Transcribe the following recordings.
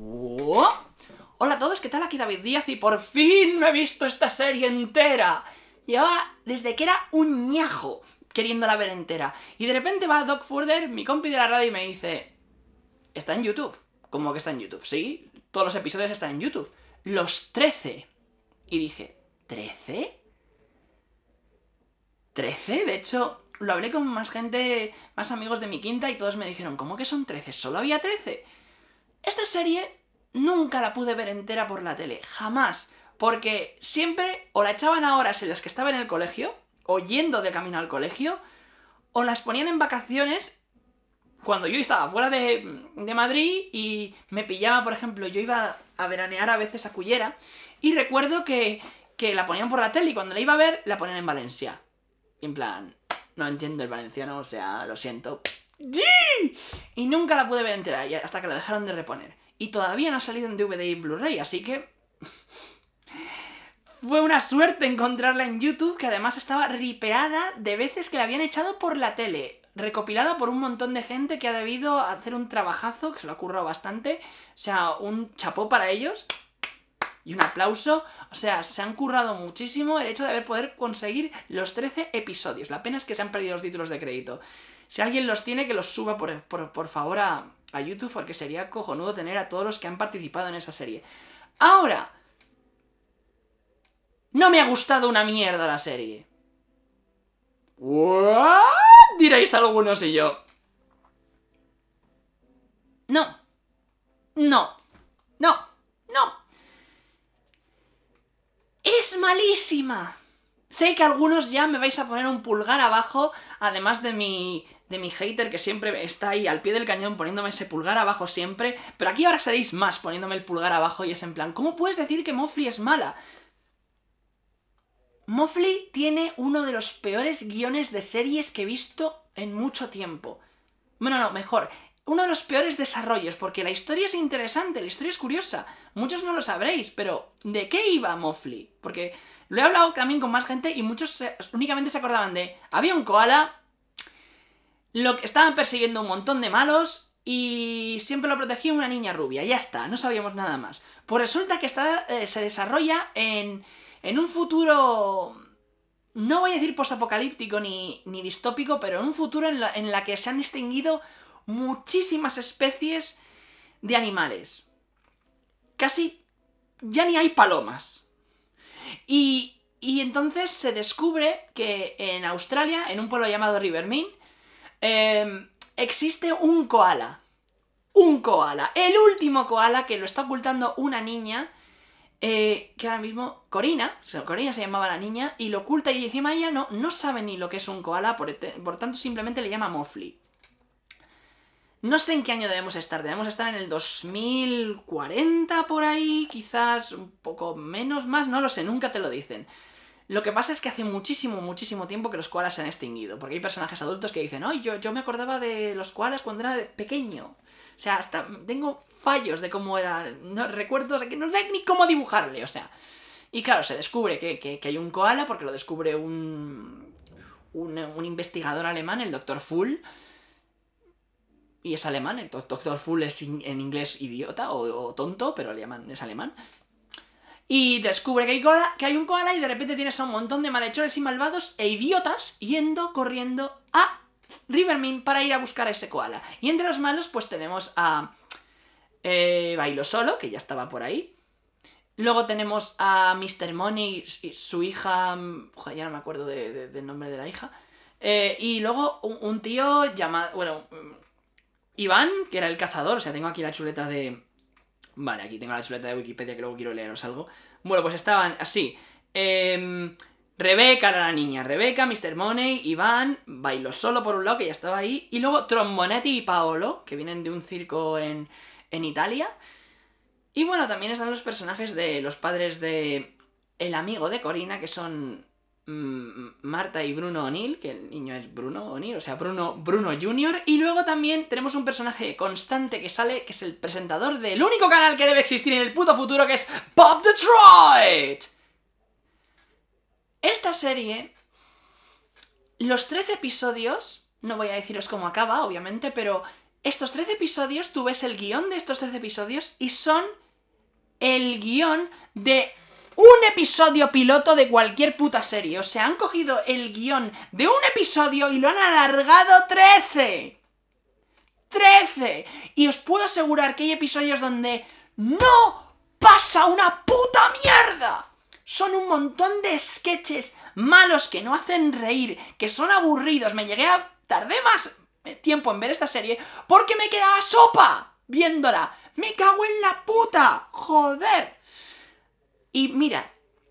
Oh. Hola a todos, ¿qué tal? Aquí David Díaz y por fin me he visto esta serie entera. Llevaba desde que era un ñajo queriéndola ver entera. Y de repente va Doc Furder, mi compi de la radio, y me dice... Está en YouTube. ¿Cómo que está en YouTube? Sí, todos los episodios están en YouTube. Los 13. Y dije, ¿13? ¿13? De hecho, lo hablé con más gente, más amigos de mi quinta, y todos me dijeron, ¿cómo que son 13? ¿Solo había 13? Esta serie nunca la pude ver entera por la tele, jamás, porque siempre o la echaban a horas en las que estaba en el colegio, o yendo de camino al colegio, o las ponían en vacaciones cuando yo estaba fuera de, Madrid y me pillaba, por ejemplo, yo iba a veranear a veces a Cullera y recuerdo que, que la ponían por la tele y cuando la iba a ver la ponían en Valencia. en plan, no entiendo el valenciano, o sea, lo siento, y nunca la pude ver entera hasta que la dejaron de reponer. Y todavía no ha salido en DVD y Blu-ray, así que... Fue una suerte encontrarla en YouTube, que además estaba ripeada de veces que la habían echado por la tele, recopilada por un montón de gente que ha debido hacer un trabajazo, que se lo ha currado bastante, o sea, un chapó para ellos y un aplauso. O sea, se han currado muchísimo el hecho de haber poder conseguir los 13 episodios. La pena es que se han perdido los títulos de crédito. Si alguien los tiene, que los suba por, favor a, a YouTube, porque sería cojonudo tener a todos los que han participado en esa serie. Ahora, no me ha gustado una mierda la serie. Diréis algunos y yo. No. No. No. No. Es malísima. Sé que algunos ya me vais a poner un pulgar abajo, además de mi, de mi hater que siempre está ahí al pie del cañón poniéndome ese pulgar abajo siempre, pero aquí ahora seréis más poniéndome el pulgar abajo y es en plan, ¿cómo puedes decir que Mofli es mala? Mofli tiene uno de los peores guiones de series que he visto en mucho tiempo. Bueno, no, mejor, uno de los peores desarrollos, porque la historia es interesante, la historia es curiosa. Muchos no lo sabréis, pero ¿de qué iba Mofli? Porque lo he hablado también con más gente y muchos únicamente se acordaban de. Había un koala. Lo que estaban persiguiendo un montón de malos. Y siempre lo protegía una niña rubia. Ya está, no sabíamos nada más. Pues resulta que está, eh, se desarrolla en. en un futuro no voy a decir posapocalíptico ni, ni distópico, pero en un futuro en, la, que se han extinguido muchísimas especies de animales. Casi ya ni hay palomas. Y, entonces se descubre que en Australia, en un pueblo llamado Rivermin, em, existe un koala. Un koala. El último koala que lo está ocultando una niña. Eh, que ahora mismo Corina, Corina se llamaba la niña, y lo oculta y encima ella no, no sabe ni lo que es un koala, por, por tanto simplemente le llama Mofli. No sé en qué año debemos estar, debemos estar en el 2040 por ahí, quizás un poco menos, más, no lo sé, nunca te lo dicen. Lo que pasa es que hace muchísimo, muchísimo tiempo que los koalas se han extinguido, porque hay personajes adultos que dicen, ¡ay, yo, me acordaba de los koalas cuando era pequeño! O sea, hasta tengo fallos de cómo era, no recuerdo, o sea, que no sé ni cómo dibujarle, o sea. Y claro, se descubre que, hay un koala porque lo descubre un, un, un investigador alemán, el doctor Full, y es alemán. El doctor Full es en inglés idiota o, tonto, pero alemán, es alemán. Y descubre que hay, que hay un koala y de repente tienes a un montón de malhechores y malvados e idiotas yendo corriendo a Rivermin para ir a buscar a ese koala. Y entre los malos pues tenemos a eh, Bailo Solo, que ya estaba por ahí. Luego tenemos a Mr. Money y su hija... Mm, ya no me acuerdo del nombre de la hija. Eh, y luego un tío llamado... Bueno, mm, Iván, que era el cazador, o sea, tengo aquí la chuleta de... Vale, aquí tengo la chuleta de Wikipedia que luego quiero leeros algo. Bueno, pues estaban así. Em, Rebeca era la niña. Rebeca, Mr. Money, Iván, Bailo Solo por un lado, que ya estaba ahí. Y luego Trombonetti y Paolo, que vienen de un circo en, en Italia. Y bueno, también están los personajes de los padres de... El amigo de Corina, que son Mm, Marta y Bruno O'Neill, que el niño es Bruno O'Neill, o sea, Bruno, Bruno Jr. Y luego también tenemos un personaje constante que sale, que es el presentador del único canal que debe existir en el puto futuro, que es Pop Detroit. Esta serie, los 13 episodios, no voy a deciros cómo acaba, obviamente, pero estos 13 episodios, tú ves el guión de estos 13 episodios y son el guión de un episodio piloto de cualquier puta serie. O sea, han cogido el guión de un episodio y lo han alargado 13. 13. Y os puedo asegurar que hay episodios donde no pasa una puta mierda. Son un montón de sketches malos que no hacen reír, que son aburridos. Me llegué a... Tardé más tiempo en ver esta serie porque me quedaba sopa viéndola. Me cago en la puta. Joder. Y mira,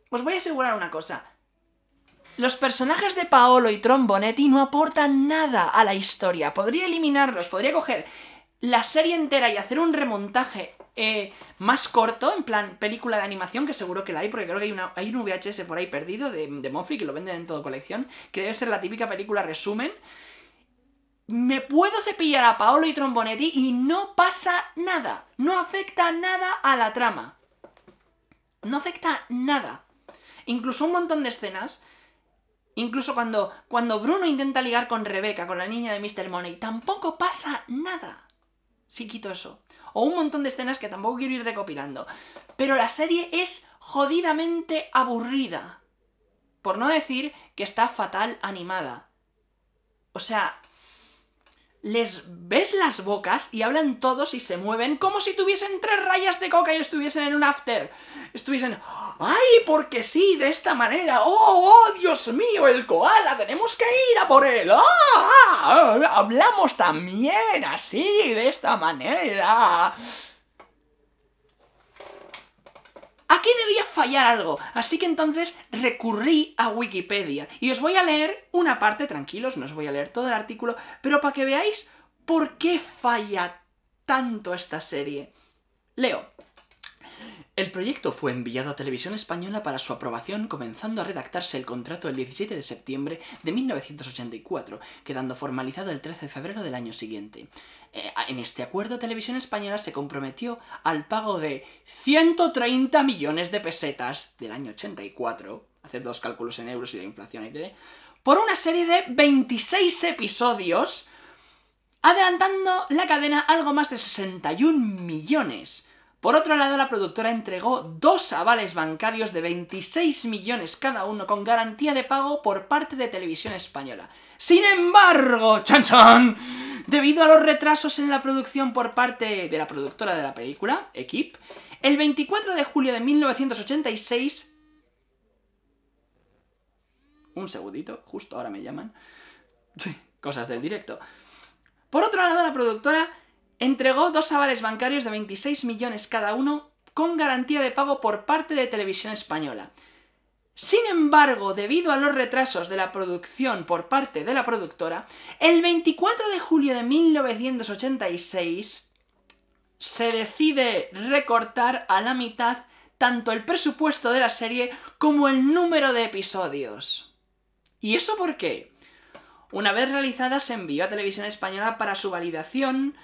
os voy a asegurar una cosa. Los personajes de Paolo y Trombonetti no aportan nada a la historia. Podría eliminarlos, podría coger la serie entera y hacer un remontaje eh, más corto, en plan película de animación, que seguro que la hay, porque creo que hay, un VHS por ahí perdido de, de que lo venden en toda colección, que debe ser la típica película resumen. Me puedo cepillar a Paolo y Trombonetti y no pasa nada, no afecta nada a la trama no afecta nada. Incluso un montón de escenas, incluso cuando, cuando Bruno intenta ligar con Rebeca, con la niña de Mr. Money, tampoco pasa nada. Si quito eso. O un montón de escenas que tampoco quiero ir recopilando. Pero la serie es jodidamente aburrida. Por no decir que está fatal animada. O sea, les ves las bocas y hablan todos y se mueven como si tuviesen tres rayas de coca y estuviesen en un after. Estuviesen, ¡ay, porque sí, de esta manera! ¡Oh, oh, Dios mío, el koala, tenemos que ir a por él! ¡Ah! ah, ah hablamos también así, de esta manera aquí debía fallar algo, así que entonces recurrí a Wikipedia. Y os voy a leer una parte, tranquilos, no os voy a leer todo el artículo, pero para que veáis por qué falla tanto esta serie. Leo. El proyecto fue enviado a Televisión Española para su aprobación, comenzando a redactarse el contrato el 17 de septiembre de 1984, quedando formalizado el 13 de febrero del año siguiente. Eh, en este acuerdo, Televisión Española se comprometió al pago de 130 millones de pesetas del año 84, hacer dos cálculos en euros y de inflación, por una serie de 26 episodios, adelantando la cadena algo más de 61 millones por otro lado, la productora entregó dos avales bancarios de 26 millones cada uno con garantía de pago por parte de Televisión Española. Sin embargo, chan debido a los retrasos en la producción por parte de la productora de la película, Equip, el 24 de julio de 1986... Un segundito, justo ahora me llaman. Cosas del directo. Por otro lado, la productora Entregó dos avales bancarios de 26 millones cada uno con garantía de pago por parte de Televisión Española. Sin embargo, debido a los retrasos de la producción por parte de la productora, el 24 de julio de 1986 se decide recortar a la mitad tanto el presupuesto de la serie como el número de episodios. ¿Y eso por qué? Una vez realizada se envió a Televisión Española para su validación,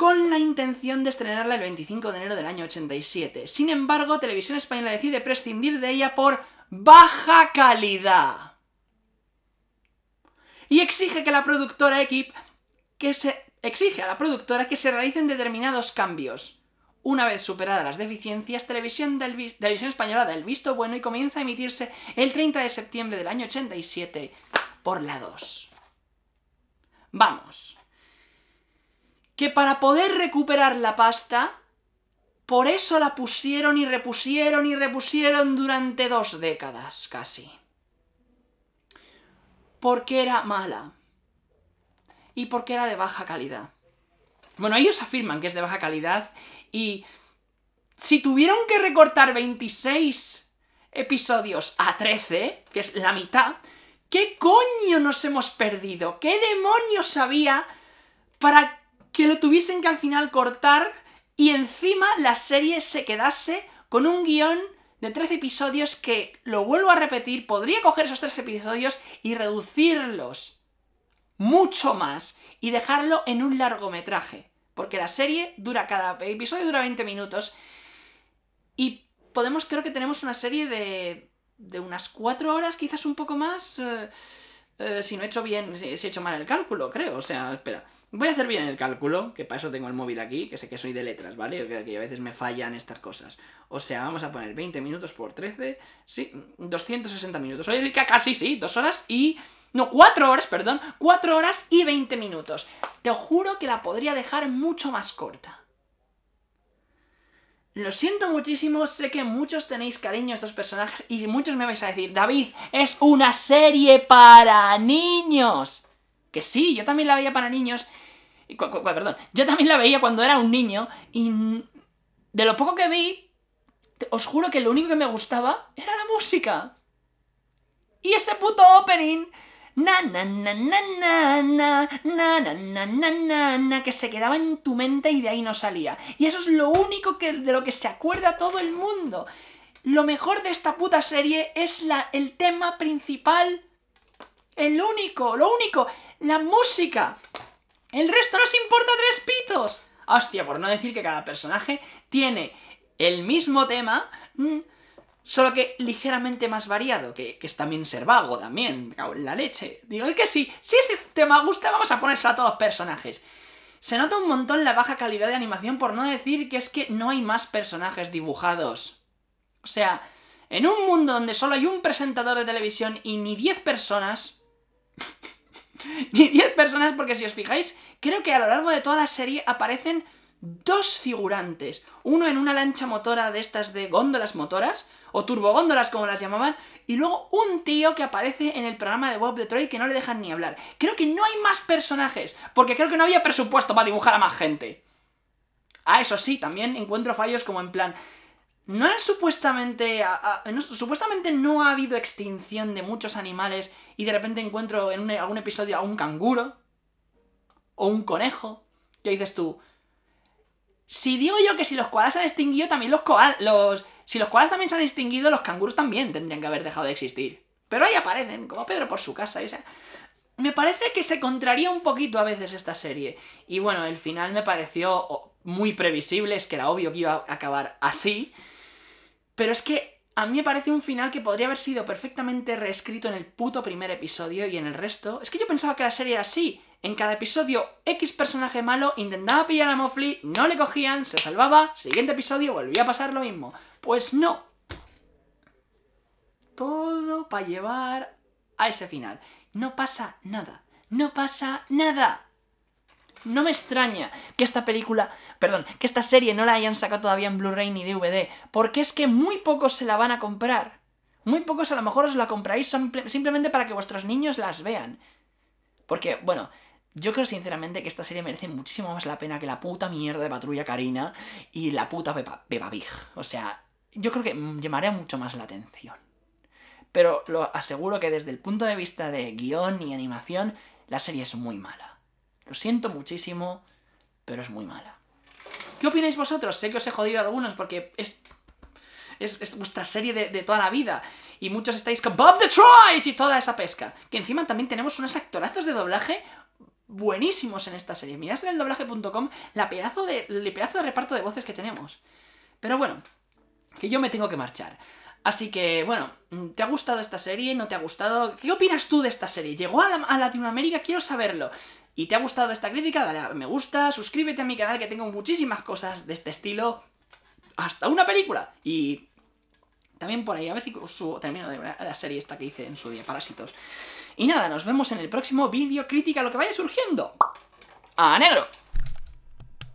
con la intención de estrenarla el 25 de enero del año 87. Sin embargo, Televisión Española decide prescindir de ella por baja calidad. Y exige que la productora equip que se exige a la productora que se realicen determinados cambios. Una vez superadas las deficiencias, Televisión, Televisión Española da el visto bueno y comienza a emitirse el 30 de septiembre del año 87 por la 2. Vamos que para poder recuperar la pasta, por eso la pusieron y repusieron y repusieron durante dos décadas casi. Porque era mala. Y porque era de baja calidad. Bueno, ellos afirman que es de baja calidad y si tuvieron que recortar 26 episodios a 13, que es la mitad, ¿qué coño nos hemos perdido? ¿Qué demonios había para que lo tuviesen que al final cortar y encima la serie se quedase con un guión de 13 episodios que, lo vuelvo a repetir, podría coger esos tres episodios y reducirlos mucho más y dejarlo en un largometraje. Porque la serie dura, cada episodio dura 20 minutos y podemos, creo que tenemos una serie de, de unas 4 horas, quizás un poco más, eh, eh, si no he hecho bien, si he hecho mal el cálculo, creo, o sea, espera. Voy a hacer bien el cálculo, que para eso tengo el móvil aquí, que sé que soy de letras, ¿vale? Que, a veces me fallan estas cosas. O sea, vamos a poner 20 minutos por 13, sí, 260 minutos. Oye, casi sí, dos horas y... No, cuatro horas, perdón, cuatro horas y 20 minutos. Te juro que la podría dejar mucho más corta. Lo siento muchísimo, sé que muchos tenéis cariño a estos personajes y muchos me vais a decir, David, es una serie para niños. Que sí, yo también la veía para niños. Y perdón, yo también la veía cuando era un niño y de lo poco que vi, os juro que lo único que me gustaba era la música. Y ese puto opening na na na na na na na na na na na na que se quedaba en tu mente y de ahí no salía. Y eso es lo único que, de lo que se acuerda todo el mundo. Lo mejor de esta puta serie es la, el tema principal. El único, lo único la música. El resto nos importa tres pitos. Hostia, por no decir que cada personaje tiene el mismo tema, mm, solo que ligeramente más variado, que, es también ser vago también, la leche. Digo, es que sí, si ese tema gusta, vamos a ponérselo a todos los personajes. Se nota un montón la baja calidad de animación, por no decir que es que no hay más personajes dibujados. O sea, en un mundo donde solo hay un presentador de televisión y ni 10 personas, ni 10 personas, porque si os fijáis, creo que a lo largo de toda la serie aparecen dos figurantes. Uno en una lancha motora de estas de góndolas motoras, o turbogóndolas como las llamaban, y luego un tío que aparece en el programa de Bob Detroit que no le dejan ni hablar. Creo que no hay más personajes, porque creo que no había presupuesto para dibujar a más gente. Ah, eso sí, también encuentro fallos como en plan... No es supuestamente... supuestamente no ha habido extinción de muchos animales y de repente encuentro en algún episodio a un canguro o un conejo, que dices tú, si digo yo que si los koalas se han extinguido, también los koalas, los, si los koalas también se han extinguido, los canguros también tendrían que haber dejado de existir. Pero ahí aparecen, como Pedro por su casa, me parece que se contraría un poquito a veces esta serie. Y bueno, el final me pareció muy previsible, es que era obvio que iba a acabar así. Pero es que a mí me parece un final que podría haber sido perfectamente reescrito en el puto primer episodio y en el resto. Es que yo pensaba que la serie era así. En cada episodio, X personaje malo intentaba pillar a Mofli, no le cogían, se salvaba, siguiente episodio volvía a pasar lo mismo. Pues no. Todo para llevar a ese final. No pasa nada. No pasa nada. No me extraña que esta película, perdón, que esta serie no la hayan sacado todavía en Blu-ray ni DVD, porque es que muy pocos se la van a comprar. Muy pocos a lo mejor os la compráis simplemente para que vuestros niños las vean. Porque, bueno, yo creo sinceramente que esta serie merece muchísimo más la pena que la puta mierda de Patrulla Karina y la puta Peppa, O sea, yo creo que llamaría mucho más la atención. Pero lo aseguro que desde el punto de vista de guión y animación, la serie es muy mala. Lo siento muchísimo, pero es muy mala. ¿Qué opináis vosotros? Sé que os he jodido a algunos porque es, es, vuestra serie de, toda la vida. Y muchos estáis con Bob Detroit y toda esa pesca. Que encima también tenemos unos actorazos de doblaje buenísimos en esta serie. Mirad en el doblaje.com el pedazo de reparto de voces que tenemos. Pero bueno, que yo me tengo que marchar. Así que, bueno, ¿te ha gustado esta serie? ¿No te ha gustado? ¿Qué opinas tú de esta serie? ¿Llegó a Latinoamérica? Quiero saberlo. ¿Y te ha gustado esta crítica? Dale a me gusta, suscríbete a mi canal que tengo muchísimas cosas de este estilo, hasta una película. Y también por ahí, a ver si termino de la serie esta que hice en su día, Parásitos. Y nada, nos vemos en el próximo vídeo crítica, lo que vaya surgiendo. ¡A ¡Ah, negro!